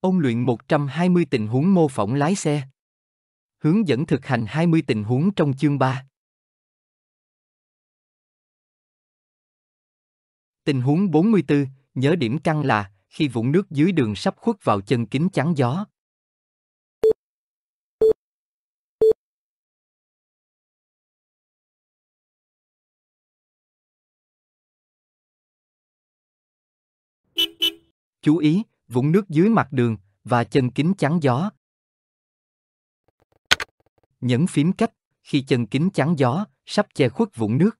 Ông luyện 120 tình huống mô phỏng lái xe. Hướng dẫn thực hành 20 tình huống trong chương 3. Tình huống 44, nhớ điểm căng là khi vũng nước dưới đường sắp khuất vào chân kính chắn gió. Chú ý, vũng nước dưới mặt đường, và chân kính chắn gió. Nhấn phím cách, khi chân kính chắn gió, sắp che khuất vũng nước.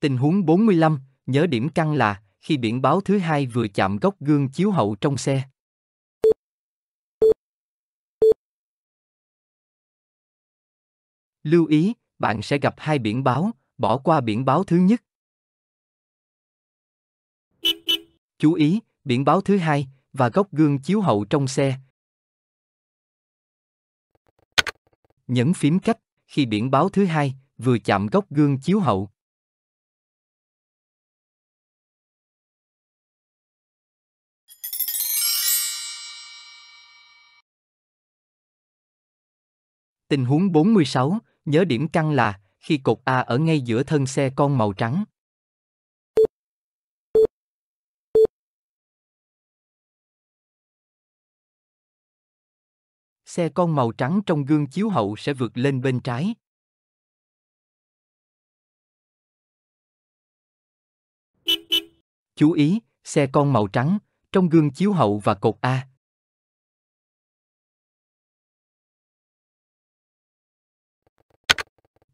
Tình huống 45, nhớ điểm căng là khi biển báo thứ hai vừa chạm góc gương chiếu hậu trong xe. Lưu ý, bạn sẽ gặp hai biển báo, bỏ qua biển báo thứ nhất. Chú ý, biển báo thứ hai và góc gương chiếu hậu trong xe. Nhấn phím cách khi biển báo thứ hai vừa chạm góc gương chiếu hậu. Tình huống 46, Nhớ điểm căng là, khi cột A ở ngay giữa thân xe con màu trắng. Xe con màu trắng trong gương chiếu hậu sẽ vượt lên bên trái. Chú ý, xe con màu trắng, trong gương chiếu hậu và cột A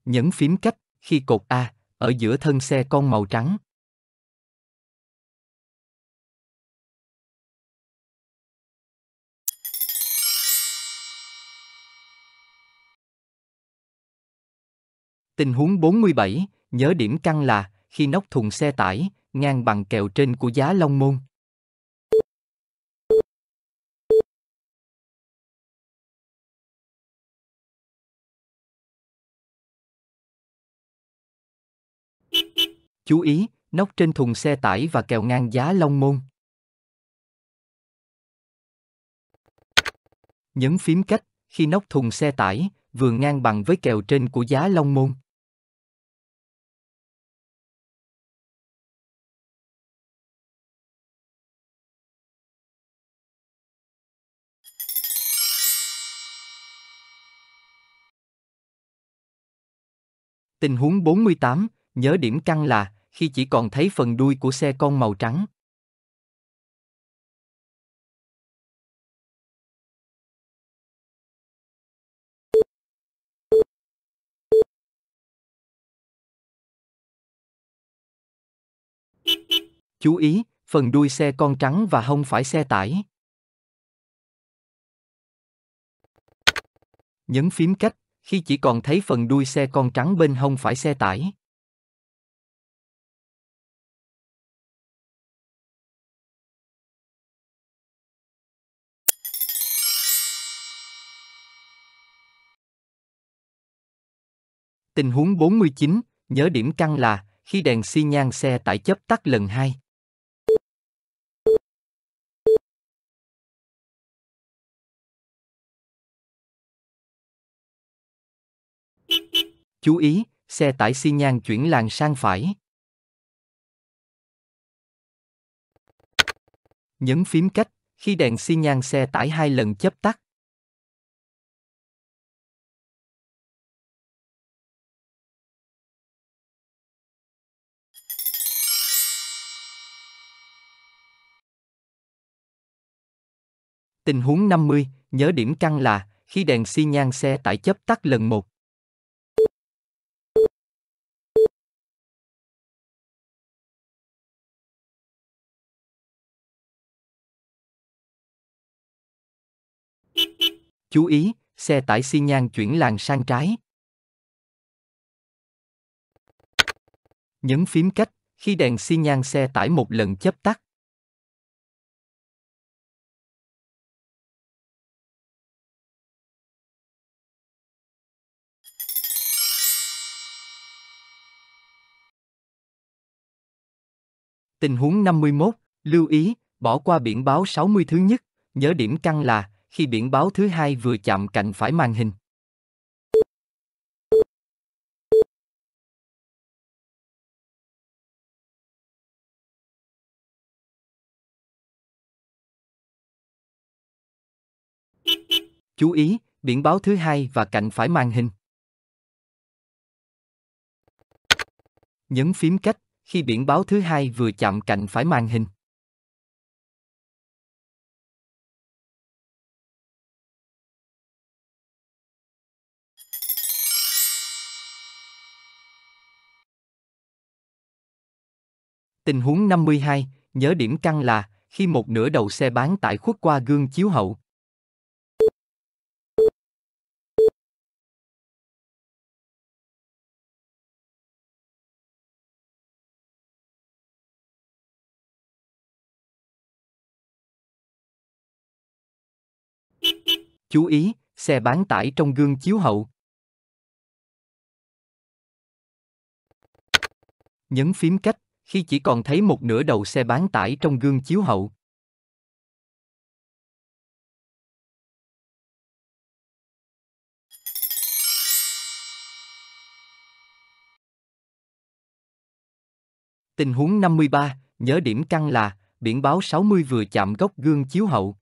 nhấn phím cách khi cột A ở giữa thân xe con màu trắng. Tình huống 47, nhớ điểm căng là khi nóc thùng xe tải ngang bằng kèo trên của giá Long Môn. Chú ý, nóc trên thùng xe tải và kèo ngang giá Long Môn. Nhấn phím cách, khi nóc thùng xe tải, vừa ngang bằng với kèo trên của giá Long Môn. Tình huống 48, nhớ điểm căn là khi chỉ còn thấy phần đuôi của xe con màu trắng. Chú ý, phần đuôi xe con trắng và không phải xe tải. Nhấn phím cách khi chỉ còn thấy phần đuôi xe con trắng bên hông phải xe tải. Tình huống 49, nhớ điểm căng là khi đèn xi nhan xe tải chớp tắt lần hai. Chú ý, xe tải xi nhan chuyển làn sang phải. Nhấn phím cách, khi đèn xi nhan xe tải hai lần chớp tắt. Tình huống 50, nhớ điểm căng là khi đèn xi nhan xe tải chớp tắt lần một. Chú ý, xe tải xi nhan chuyển làn sang trái. Nhấn phím cách khi đèn xi nhan xe tải một lần chớp tắt. Tình huống 51, lưu ý, bỏ qua biển báo 60 thứ nhất, nhớ điểm căng là khi biển báo thứ hai vừa chạm cạnh phải màn hình. Chú ý, biển báo thứ hai và cạnh phải màn hình. Nhấn phím cách khi biển báo thứ hai vừa chạm cạnh phải màn hình. Tình huống 52, nhớ điểm căng là khi một nửa đầu xe bán tải khuất qua gương chiếu hậu, Chú ý, xe bán tải trong gương chiếu hậu. Nhấn phím cách khi chỉ còn thấy một nửa đầu xe bán tải trong gương chiếu hậu. Tình huống 53, nhớ điểm căng là biển báo 60 vừa chạm góc gương chiếu hậu.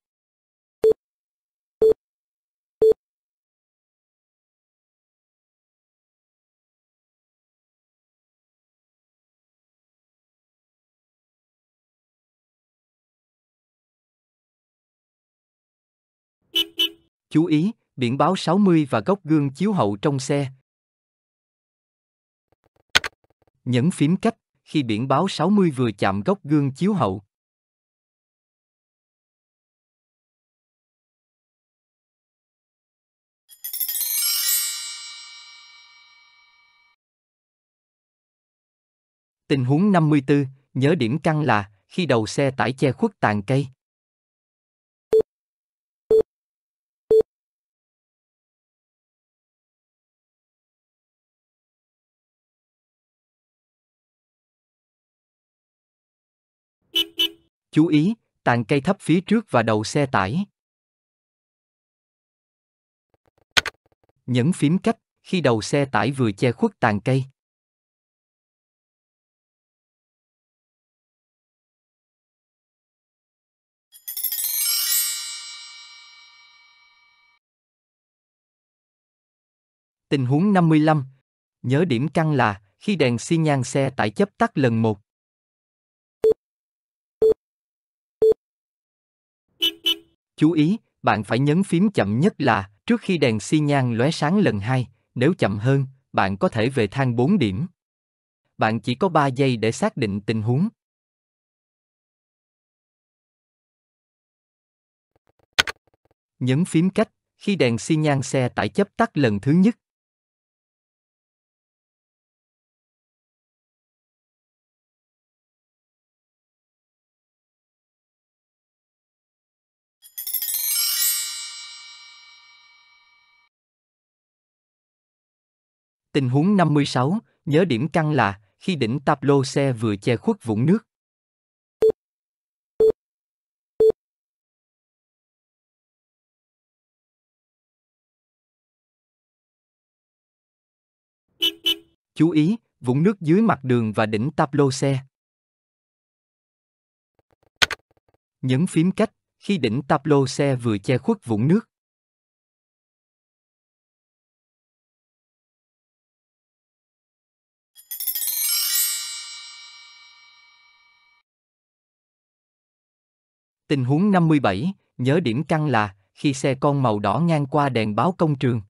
Chú ý, biển báo 60 và góc gương chiếu hậu trong xe. Nhấn phím cách khi biển báo 60 vừa chạm góc gương chiếu hậu. Tình huống 54, nhớ điểm căng là khi đầu xe tải che khuất tàn cây. Chú ý, tàn cây thấp phía trước và đầu xe tải. Nhấn phím cách khi đầu xe tải vừa che khuất tàn cây. Tình huống 55. Nhớ điểm căng là khi đèn xi nhan xe tải chấp tắt lần một Chú ý, bạn phải nhấn phím chậm nhất là trước khi đèn xi nhan lóe sáng lần hai, nếu chậm hơn, bạn có thể về thang 4 điểm. Bạn chỉ có 3 giây để xác định tình huống. Nhấn phím cách khi đèn xi nhan xe tải chấp tắt lần thứ nhất, Tình huống 56, nhớ điểm căng là khi đỉnh tạp lô xe vừa che khuất vũng nước. Chú ý, vũng nước dưới mặt đường và đỉnh tạp lô xe. Nhấn phím cách khi đỉnh tạp lô xe vừa che khuất vũng nước. Tình huống 57, nhớ điểm căng là khi xe con màu đỏ ngang qua đèn báo công trường.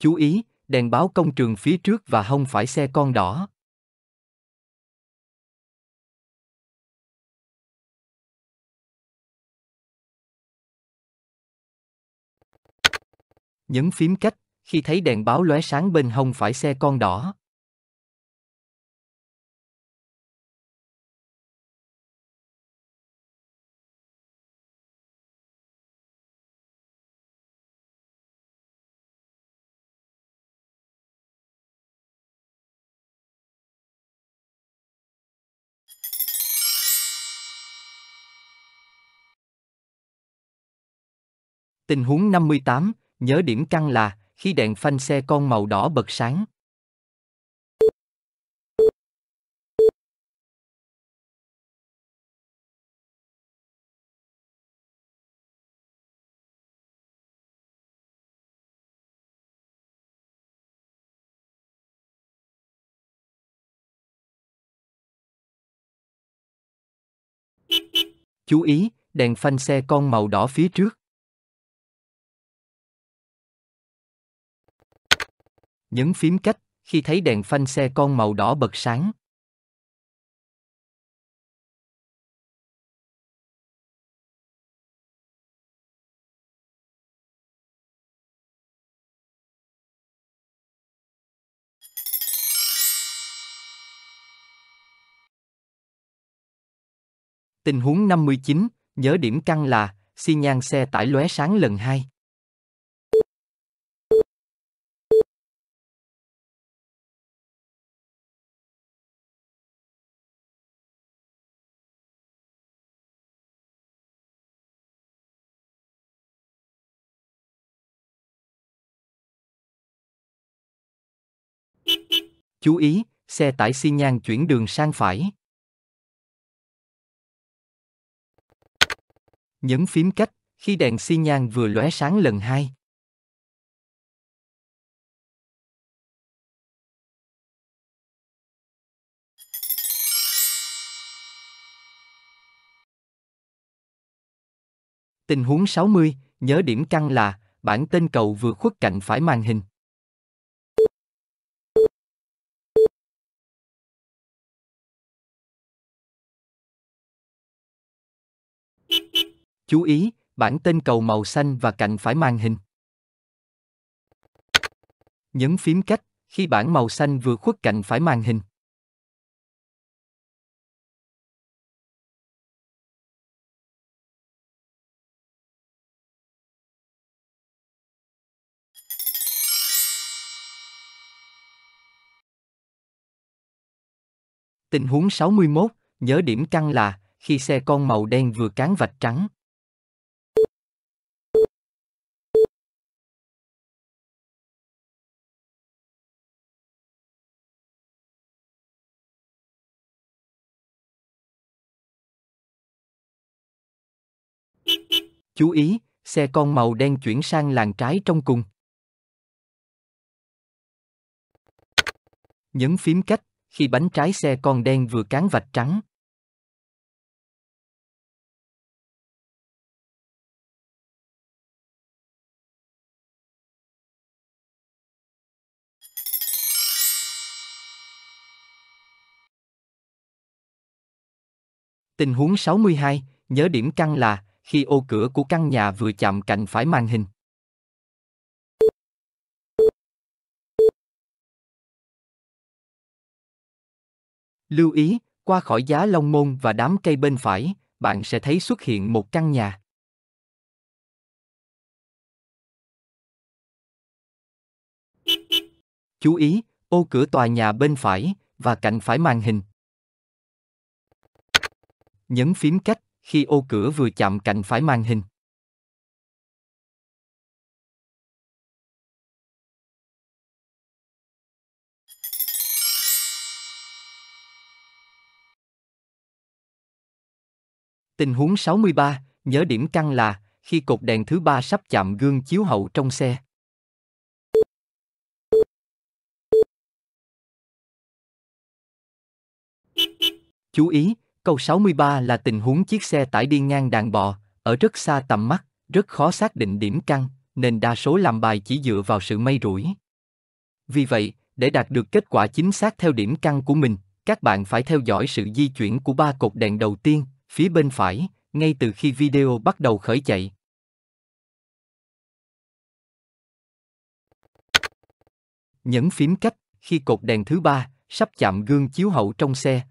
Chú ý, đèn báo công trường phía trước và không phải xe con đỏ. Nhấn phím cách, khi thấy đèn báo lóe sáng bên hông phải xe con đỏ. Tình huống 58, nhớ điểm căn là khi đèn phanh xe con màu đỏ bật sáng. Chú ý, đèn phanh xe con màu đỏ phía trước. nhấn phím cách khi thấy đèn phanh xe con màu đỏ bật sáng. Tình huống 59, nhớ điểm căng là xi nhan xe tải lóe sáng lần hai Chú ý, xe tải xi nhan chuyển đường sang phải. Nhấn phím cách khi đèn xi nhan vừa lóe sáng lần hai. Tình huống 60, nhớ điểm căng là bản tên cầu vừa khuất cạnh phải màn hình. Chú ý, bản tên cầu màu xanh và cạnh phải màn hình. Nhấn phím cách khi bản màu xanh vừa khuất cạnh phải màn hình. Tình huống 61, nhớ điểm căng là khi xe con màu đen vừa cán vạch trắng, Chú ý, xe con màu đen chuyển sang làn trái trong cùng. Nhấn phím cách khi bánh trái xe con đen vừa cán vạch trắng. Tình huống 62, nhớ điểm căng là khi ô cửa của căn nhà vừa chạm cạnh phải màn hình. Lưu ý, qua khỏi giá Long Môn và đám cây bên phải, bạn sẽ thấy xuất hiện một căn nhà. Chú ý, ô cửa tòa nhà bên phải và cạnh phải màn hình. Nhấn phím cách khi ô cửa vừa chạm cạnh phải màn hình. Tình huống 63, nhớ điểm căng là khi cột đèn thứ ba sắp chạm gương chiếu hậu trong xe. Chú ý, Câu 63 là tình huống chiếc xe tải đi ngang đàn bò, ở rất xa tầm mắt, rất khó xác định điểm căng, nên đa số làm bài chỉ dựa vào sự may rủi. Vì vậy, để đạt được kết quả chính xác theo điểm căng của mình, các bạn phải theo dõi sự di chuyển của ba cột đèn đầu tiên, phía bên phải, ngay từ khi video bắt đầu khởi chạy. Nhấn phím cách khi cột đèn thứ ba sắp chạm gương chiếu hậu trong xe,